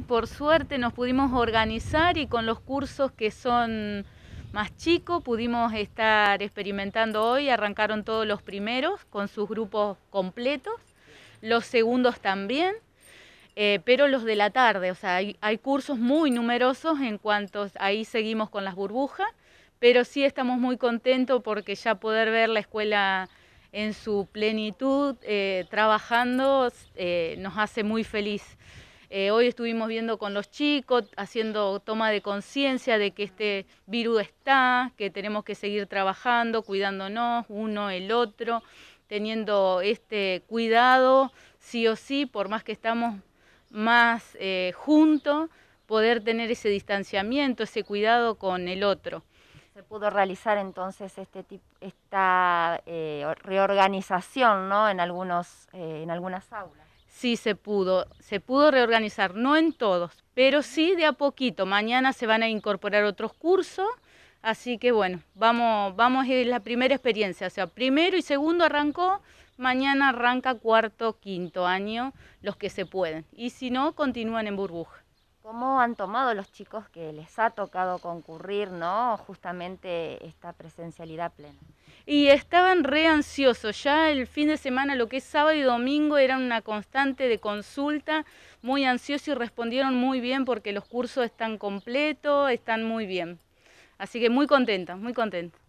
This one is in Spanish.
por suerte nos pudimos organizar y con los cursos que son más chicos pudimos estar experimentando hoy, arrancaron todos los primeros con sus grupos completos, los segundos también. Eh, pero los de la tarde, o sea, hay, cursos muy numerosos en cuanto ahí seguimos con las burbujas, pero sí estamos muy contentos porque ya poder ver la escuela en su plenitud, eh, trabajando, eh, nos hace muy feliz. Eh, hoy estuvimos viendo con los chicos, haciendo toma de conciencia de que este virus está, que tenemos que seguir trabajando, cuidándonos uno el otro, teniendo este cuidado, sí o sí, por más que estamos más eh, juntos, poder tener ese distanciamiento, ese cuidado con el otro. Se pudo realizar entonces este esta eh, reorganización ¿no? en, algunos, en algunas aulas sí se pudo, se pudo reorganizar, no en todos, pero sí de a poquito. Mañana se van a incorporar otros cursos, así que bueno, vamos, vamos a ir la primera experiencia, o sea, primero y segundo arrancó, mañana arranca cuarto, quinto año, los que se pueden, y si no, continúan en burbuja cómo han tomado los chicos que les ha tocado concurrir, ¿no? Justamente esta presencialidad plena. Y estaban re ansiosos, ya el fin de semana, lo que es sábado y domingo, era una constante de consulta, muy ansiosos y respondieron muy bien porque los cursos están completos, están muy bien. Así que muy contentos, muy contentos.